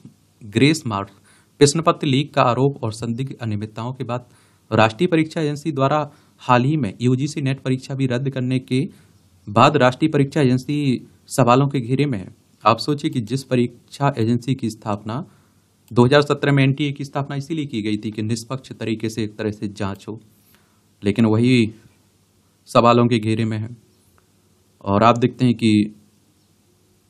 ग्रेस मार्क्स पत्र लीक का आरोप और संदिग्ध अनियमितताओं के बाद राष्ट्रीय परीक्षा एजेंसी द्वारा हाल ही में यूजीसी नेट परीक्षा भी रद्द करने के बाद राष्ट्रीय परीक्षा एजेंसी सवालों के घेरे में है आप सोचिए कि जिस परीक्षा एजेंसी की स्थापना 2017 में एनटीए की स्थापना इसीलिए की गई थी कि निष्पक्ष तरीके से एक तरह से जांच हो लेकिन वही सवालों के घेरे में है और आप देखते हैं कि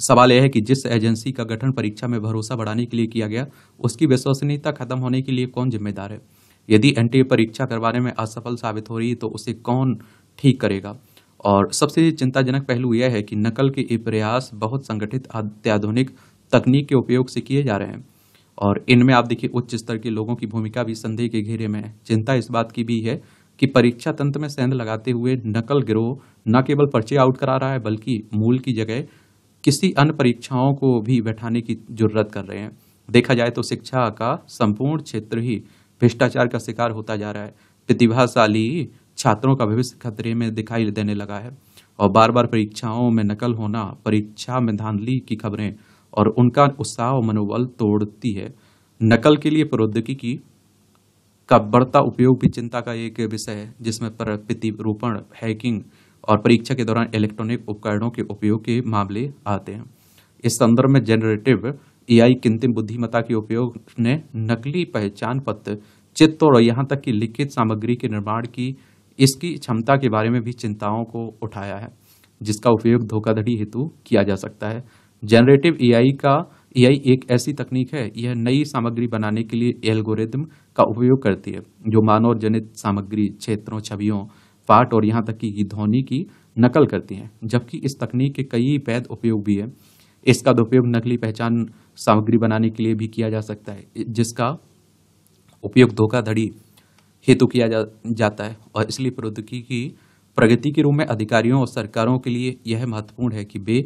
सवाल यह है कि जिस एजेंसी का गठन परीक्षा में भरोसा बढ़ाने के लिए किया गया उसकी विश्वसनीयता खत्म होने के लिए कौन जिम्मेदार है यदि एन परीक्षा करवाने में असफल साबित हो रही है तो उसे कौन ठीक करेगा और सबसे चिंताजनक पहलू यह है कि नकल के ये प्रयास बहुत संगठित अत्याधुनिक तकनीक के उपयोग से किए जा रहे हैं और इनमें आप देखिए उच्च स्तर के लोगों की भूमिका भी संदेह के घेरे में है चिंता इस बात की भी है कि परीक्षा तंत्र में सेंध लगाते हुए नकल गिरोह न केवल पर्चे आउट करा रहा है बल्कि मूल की जगह किसी अन्य परीक्षाओं को भी बैठाने की जरूरत कर रहे हैं देखा जाए तो शिक्षा का संपूर्ण क्षेत्र ही भ्रष्टाचार का शिकार होता जा रहा है प्रतिभाशाली छात्रों का भविष्य खतरे में दिखाई देने लगा है और बार बार परीक्षाओं में नकल होना परीक्षा में धांधली की खबरें और उनका उत्साह और मनोबल तोड़ती है नकल के लिए प्रौद्योगिकी का बढ़ता उपयोग भी चिंता का एक विषय है जिसमें प्रतिरूपण हैकिंग और परीक्षा के दौरान इलेक्ट्रॉनिक उपकरणों के उपयोग के मामले आते हैं इस संदर्भ में जेनरेटिव एआई कृत्रिम बुद्धिमत्ता के उपयोग ने नकली पहचान पत्र चित्र और यहाँ तक कि लिखित सामग्री के निर्माण की इसकी क्षमता के बारे में भी चिंताओं को उठाया है जिसका उपयोग धोखाधड़ी हेतु किया जा सकता है जनरेटिव एआई का एआई एक ऐसी तकनीक है यह नई सामग्री बनाने के लिए एल्गोरिदम का उपयोग करती है जो मानव जनित सामग्री क्षेत्रों छवियों फाट और यहाँ तक कि ध्वनि की नकल करती हैं जबकि इस तकनीक के कई वैध उपयोग भी है इसका दुरुपयोग नकली पहचान सामग्री बनाने के लिए भी किया जा सकता है जिसका उपयोग धोखाधड़ी हेतु किया जा, जाता है और इसलिए प्रौद्योगिकी की प्रगति के रूप में अधिकारियों और सरकारों के लिए यह महत्वपूर्ण है कि वे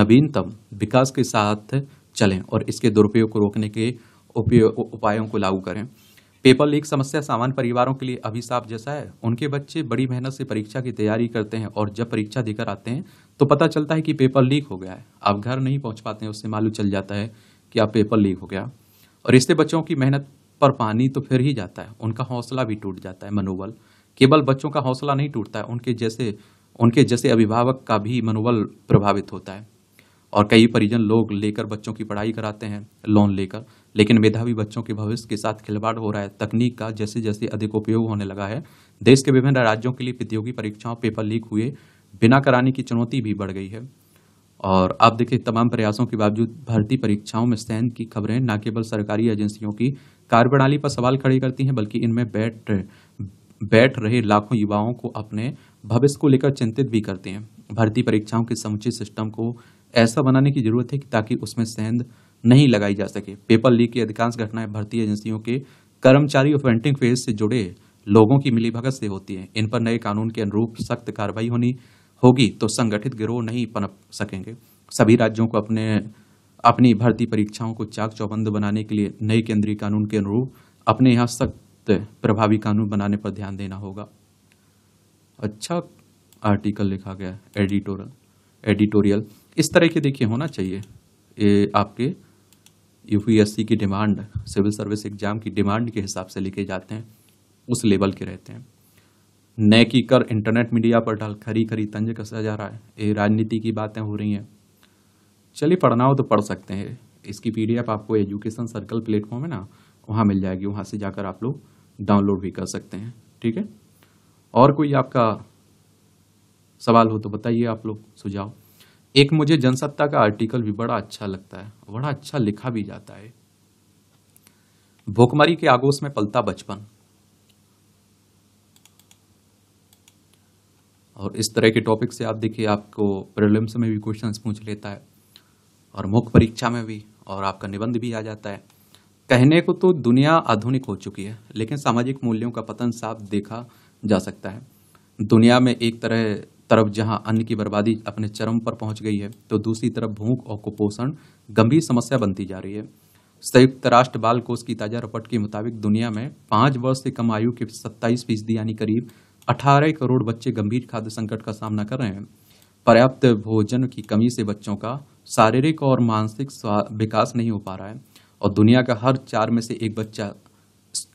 नवीनतम विकास के साथ चलें और इसके दुरुपयोग को रोकने के उपयोग उपायों को लागू करें पेपर लीक समस्या सामान्य परिवारों के लिए अभिशाप जैसा है उनके बच्चे बड़ी मेहनत से परीक्षा की तैयारी करते हैं और जब परीक्षा देकर आते हैं तो पता चलता है कि पेपर लीक हो गया है आप घर नहीं पहुंच पाते हैं उससे मालूम चल जाता है कि आप पेपर लीक हो गया और इससे बच्चों की मेहनत पर पानी तो फिर ही जाता है उनका हौसला भी टूट जाता है मनोबल केवल बच्चों का हौसला नहीं टूटता है उनके जैसे उनके जैसे अभिभावक का भी मनोबल प्रभावित होता है और कई परिजन लोग लेकर बच्चों की पढ़ाई कराते हैं लोन लेकर लेकिन मेधावी बच्चों के भविष्य के साथ खिलवाड़ हो रहा है तकनीक का जैसे जैसे अधिक उपयोग होने लगा है देश के विभिन्न राज्यों के लिए प्रतियोगी परीक्षाओं पेपर लीक हुए बिना कराने की चुनौती भी बढ़ गई है और आप देखिए तमाम प्रयासों के बावजूद भर्ती परीक्षाओं में सैन की खबरें न केवल सरकारी एजेंसियों की कार्यप्रणाली पर सवाल खड़े करती हैं बल्कि इनमें बैठ बैठ रहे लाखों युवाओं को अपने भविष्य को लेकर चिंतित भी करते हैं भर्ती परीक्षाओं के समुचित सिस्टम को ऐसा बनाने की जरूरत है कि ताकि उसमें सेंध नहीं लगाई जा सके पेपर लीक की अधिकांश घटनाएं भर्ती एजेंसियों के कर्मचारी और पेंटिंग फेज से जुड़े लोगों की मिलीभगत से होती है इन पर नए कानून के अनुरूप सख्त कार्रवाई होनी होगी तो संगठित गिरोह नहीं पनप सकेंगे सभी राज्यों को अपने अपनी भर्ती परीक्षाओं को चाक चौबंद बनाने के लिए नए केंद्रीय कानून के अनुरूप अपने यहाँ सख्त प्रभावी कानून बनाने पर ध्यान देना होगा अच्छा आर्टिकल लिखा गया एडिटोरियल एडिटोरियल इस तरह के देखिए होना चाहिए ये आपके यूपीएससी की डिमांड सिविल सर्विस एग्जाम की डिमांड के हिसाब से लिखे जाते हैं उस लेवल के रहते हैं नए की कर इंटरनेट मीडिया पर डाल खरी खरी तंज कसा जा रहा है ये राजनीति की बातें हो रही हैं चलिए पढ़ना हो तो पढ़ सकते हैं इसकी पी आपको एजुकेशन सर्कल प्लेटफॉर्म है ना वहाँ मिल जाएगी वहाँ से जाकर आप लोग डाउनलोड भी कर सकते हैं ठीक है और कोई आपका सवाल हो तो बताइए आप लोग सुझाव एक मुझे जनसत्ता का आर्टिकल भी बड़ा अच्छा लगता है बड़ा अच्छा लिखा भी जाता है भोकमारी के आगोश में पलता बचपन और इस तरह के टॉपिक से आप देखिए आपको प्रॉब्लम्स में भी क्वेश्चन पूछ लेता है और मुख्य परीक्षा में भी और आपका निबंध भी आ जाता है कहने को तो दुनिया आधुनिक हो चुकी है लेकिन सामाजिक मूल्यों का पतन साफ देखा जा सकता है दुनिया में एक तरह तरफ जहां अन्न की बर्बादी अपने चरम पर पहुंच गई है तो दूसरी तरफ भूख और कुपोषण गंभीर समस्या बनती जा रही है संयुक्त राष्ट्र बाल कोष की ताज़ा रिपोर्ट के मुताबिक दुनिया में पाँच वर्ष से कम आयु के सत्ताईस फीसदी यानी करीब अठारह करोड़ बच्चे गंभीर खाद्य संकट का सामना कर रहे हैं पर्याप्त भोजन की कमी से बच्चों का शारीरिक और मानसिक विकास नहीं हो पा रहा है और दुनिया का हर चार में से एक बच्चा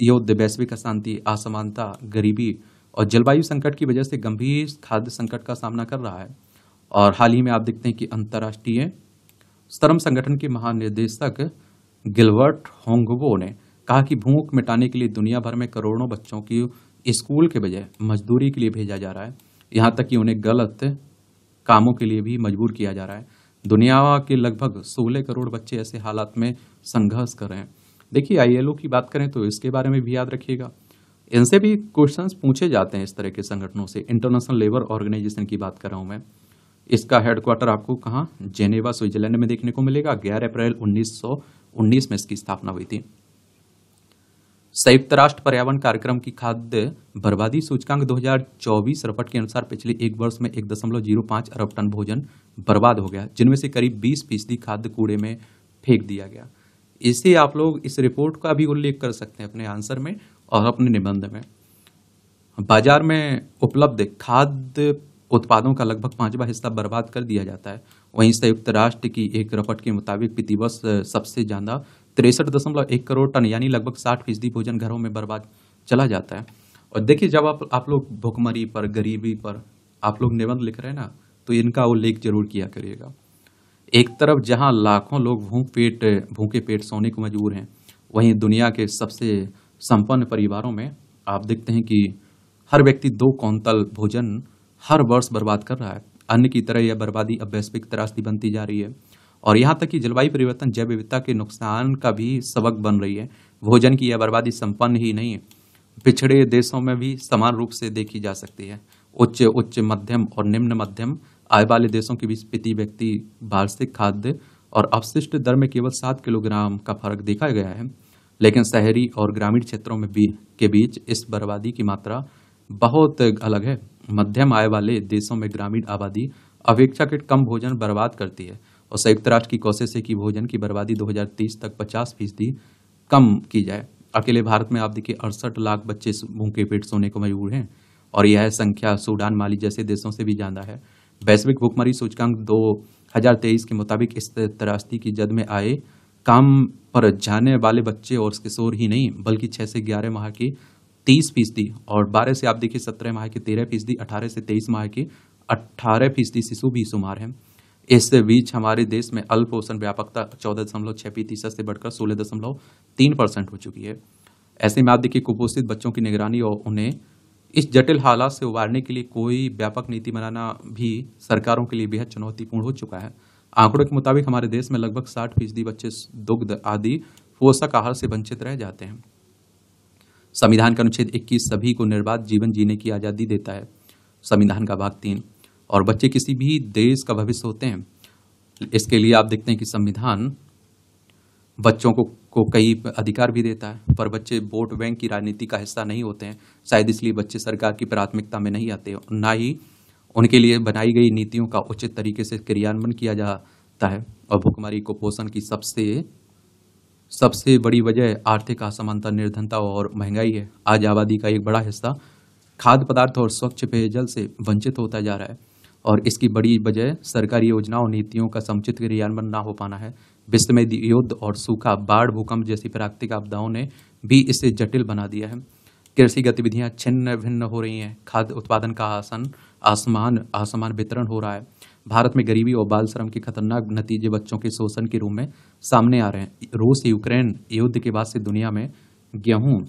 युद्ध वैश्विक अशांति असमानता गरीबी और जलवायु संकट की वजह से गंभीर खाद्य संकट का सामना कर रहा है और हाल ही में आप देखते हैं कि अंतर्राष्ट्रीय श्रम संगठन के महानिदेशक गिलवर्ट होंगवो ने कहा कि भूख मिटाने के लिए दुनिया भर में करोड़ों बच्चों की स्कूल के बजाय मजदूरी के लिए भेजा जा रहा है यहाँ तक कि उन्हें गलत कामों के लिए भी मजबूर किया जा रहा है दुनिया के लगभग सोलह करोड़ बच्चे ऐसे हालात में संघर्ष कर रहे हैं देखिए आईएलओ की बात करें तो इसके बारे में भी याद रखिएगा इनसे भी क्वेश्चन पूछे जाते हैं इस तरह के संगठनों से इंटरनेशनल लेबर ऑर्गेनाइजेशन की बात कर रहा हूँ मैं इसका हेडक्वार्टर आपको कहाँ जेनेवा स्विट्जरलैंड में देखने को मिलेगा ग्यारह अप्रैल उन्नीस में इसकी स्थापना हुई थी संयुक्त राष्ट्र पर्यावरण कार्यक्रम की खाद्य बर्बादी सूचकांक 2024 रिपोर्ट के अनुसार पिछले एक वर्ष में एक दशमलव जीरो पाँच अरब टन भोजन बर्बाद हो गया जिनमें से करीब 20 फीसदी खाद्य कूड़े में फेंक दिया गया इसे आप लोग इस रिपोर्ट का भी उल्लेख कर सकते हैं अपने आंसर में और अपने निबंध में बाजार में उपलब्ध खाद्य उत्पादों का लगभग पाँचवा हिस्सा बर्बाद कर दिया जाता है वहीं संयुक्त राष्ट्र की एक रिपोर्ट के मुताबिक प्रति वर्ष सबसे ज़्यादा तिरसठ दशमलव एक करोड़ टन यानी लगभग साठ फीसदी भोजन घरों में बर्बाद चला जाता है और देखिए जब आप आप लोग भुखमरी पर गरीबी पर आप लोग निबंध लिख रहे हैं ना तो इनका उल्लेख जरूर किया करिएगा एक तरफ जहाँ लाखों लोग भूख पेट भूखे पेट सोने को मजबूर हैं वहीं दुनिया के सबसे संपन्न परिवारों में आप देखते हैं कि हर व्यक्ति दो कौंतल भोजन हर वर्ष बर्बाद कर रहा है अन्य की तरह यह बर्बादी अब वैश्विक त्रासदी बनती जा रही है और यहाँ तक कि जलवायु परिवर्तन जैव विविधता के नुकसान का भी सबक बन रही है भोजन की यह बर्बादी संपन्न ही नहीं है पिछड़े देशों में भी समान रूप से देखी जा सकती है उच्च उच्च मध्यम और निम्न मध्यम आय वाले देशों के बीच प्रति व्यक्ति वार्षिक खाद्य और अवशिष्ट दर में केवल सात किलोग्राम का फर्क देखा गया है लेकिन शहरी और ग्रामीण क्षेत्रों में भी के बीच इस बर्बादी की मात्रा बहुत अलग है मध्यम आय वाले देशों में ग्रामीण आबादी अपेक्षाकृत कम भोजन बर्बाद करती है और संयुक्त राष्ट्र की कोशिश है कि भोजन की बर्बादी 2030 तक 50 फीसदी कम की जाए अकेले भारत में आप देखिए अड़सठ लाख बच्चे भूखे पेट सोने को मजबूर हैं और यह है संख्या सूडान माली जैसे देशों से भी ज़्यादा है वैश्विक भूखमरी सूचकांक दो के मुताबिक इस त्रास्ती की जद में आए काम पर जाने वाले बच्चे और किशोर ही नहीं बल्कि छः से ग्यारह माह की तीस फीसदी और बारह से आप देखिए सत्रह माह के तेरह फीसदी अठारह से तेईस माह के अट्ठारह फीसदी शिशु भी शुमार हैं इस बीच हमारे देश में अल्प पोषण व्यापकता चौदह दशमलव छः प्रतिशत से बढ़कर सोलह दशमलव तीन परसेंट हो चुकी है ऐसे में आप देखिए कुपोषित बच्चों की निगरानी और उन्हें इस जटिल हालात से उबारने के लिए कोई व्यापक नीति बनाना भी सरकारों के लिए बेहद चुनौतीपूर्ण हो चुका है आंकड़ों के मुताबिक हमारे देश में लगभग साठ फीसदी बच्चे दुग्ध आदि पोषक आहार से वंचित रह जाते हैं संविधान का अनुच्छेद 21 सभी को निर्बाध जीवन जीने की आज़ादी देता है संविधान का भाग तीन और बच्चे किसी भी देश का भविष्य होते हैं इसके लिए आप देखते हैं कि संविधान बच्चों को को कई अधिकार भी देता है पर बच्चे वोट बैंक की राजनीति का हिस्सा नहीं होते हैं शायद इसलिए बच्चे सरकार की प्राथमिकता में नहीं आते ना ही उनके लिए बनाई गई नीतियों का उचित तरीके से क्रियान्वयन किया जाता है और भुखमरी कुपोषण की सबसे सबसे बड़ी वजह आर्थिक असमानता निर्धनता और महंगाई है आज आबादी का एक बड़ा हिस्सा खाद्य पदार्थ और स्वच्छ पेयजल से वंचित होता जा रहा है और इसकी बड़ी वजह सरकारी योजनाओं नीतियों का समुचित क्रियान्वयन ना हो पाना है विश्व में युद्ध और सूखा बाढ़ भूकंप जैसी प्राकृतिक आपदाओं ने भी इसे जटिल बना दिया है कृषि गतिविधियां छिन्न भिन्न हो रही हैं खाद्य उत्पादन का आसन आसमान आसमान वितरण हो रहा है भारत में गरीबी और बाल श्रम के खतरनाक नतीजे बच्चों के शोषण के रूप में सामने आ रहे हैं रूस यूक्रेन युद्ध के बाद से दुनिया में गेहूं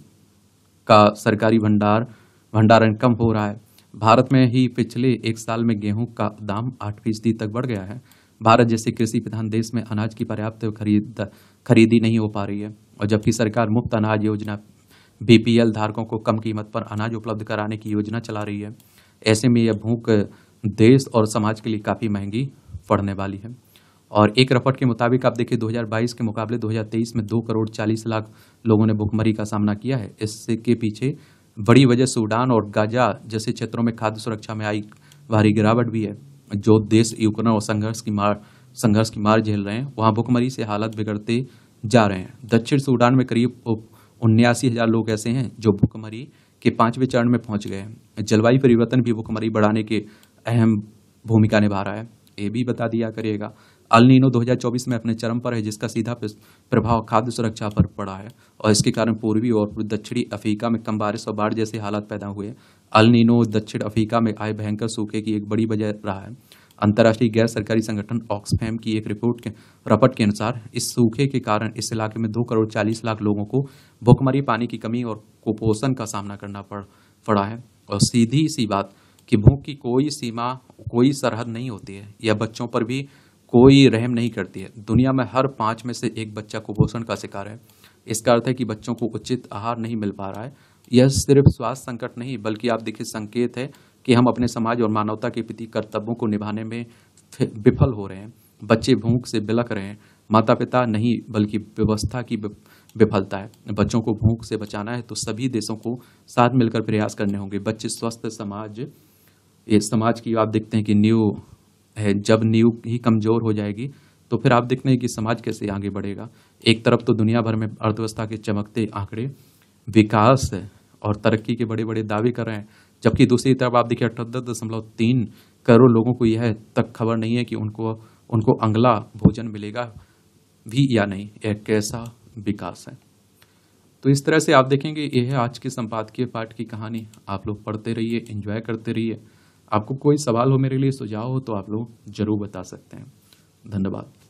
का सरकारी भंडार भंडारण कम हो रहा है भारत में ही पिछले एक साल में गेहूं का दाम आठ फीसदी तक बढ़ गया है भारत जैसे कृषि प्रधान देश में अनाज की पर्याप्त खरीद खरीदी नहीं हो पा रही है और जबकि सरकार मुफ्त अनाज योजना बीपीएल धारकों को कम कीमत पर अनाज उपलब्ध कराने की योजना चला रही है ऐसे में यह भूख देश और समाज के लिए काफ़ी महंगी पड़ने वाली है और एक रिपोर्ट के मुताबिक आप देखिए 2022 के मुकाबले 2023 में दो करोड़ चालीस लाख लोगों ने भुखमरी का सामना किया है इससे के पीछे बड़ी वजह सूडान और गाजा जैसे क्षेत्रों में खाद्य सुरक्षा में आई भारी गिरावट भी है जो देश यूक्रेन और संघर्ष की मार संघर्ष की मार झेल रहे हैं वहाँ भुखमरी से हालत बिगड़ते जा रहे हैं दक्षिण सूडान में करीब उन्यासी हज़ार लोग ऐसे हैं जो भुखमरी के पांचवें चरण में पहुंच गए हैं जलवायु परिवर्तन भी भूखमरी बढ़ाने के अहम भूमिका निभा रहा है ये भी बता दिया करिएगा अलनीनो 2024 में अपने चरम पर है जिसका सीधा प्रभाव खाद्य सुरक्षा पर पड़ा है और इसके कारण पूर्वी और दक्षिणी अफ्रीका में कम बारिश और बाढ़ जैसे हालात पैदा हुए अलनीनो दक्षिण अफ्रीका में आए भयंकर सूखे की एक बड़ी वजह रहा है अंतर्राष्ट्रीय गैर सरकारी संगठन ऑक्सफैम की एक रिपोर्ट के रपट के अनुसार इस सूखे के कारण इस इलाके में दो करोड़ चालीस लाख लोगों को भुखमरी पानी की कमी और कुपोषण का सामना करना पड़ पड़ा है और सीधी सी बात कि भूख की कोई सीमा कोई सरहद नहीं होती है यह बच्चों पर भी कोई रहम नहीं करती है दुनिया में हर पाँच में से एक बच्चा कुपोषण का शिकार है इसका अर्थ है कि बच्चों को उचित आहार नहीं मिल पा रहा है यह सिर्फ स्वास्थ्य संकट नहीं बल्कि आप देखिए संकेत है कि हम अपने समाज और मानवता के प्रति कर्तव्यों को निभाने में विफल हो रहे हैं बच्चे भूख से बिलक रहे हैं माता पिता नहीं बल्कि व्यवस्था की विफलता है बच्चों को भूख से बचाना है तो सभी देशों को साथ मिलकर प्रयास करने होंगे बच्चे स्वस्थ समाज ये समाज की आप देखते हैं कि न्यू है जब न्यू ही कमज़ोर हो जाएगी तो फिर आप देखते हैं कि समाज कैसे आगे बढ़ेगा एक तरफ तो दुनिया भर में अर्थव्यवस्था के चमकते आंकड़े विकास और तरक्की के बड़े बड़े दावे कर रहे हैं जबकि दूसरी तरफ आप देखिए अठहत्तर दशमलव तीन करोड़ लोगों को यह तक खबर नहीं है कि उनको उनको अंगला भोजन मिलेगा भी या नहीं एक कैसा विकास है तो इस तरह से आप देखेंगे ये है आज के संपादकीय पाठ की कहानी आप लोग पढ़ते रहिए एंजॉय करते रहिए आपको कोई सवाल हो मेरे लिए सुझाव हो तो आप लोग जरूर बता सकते हैं धन्यवाद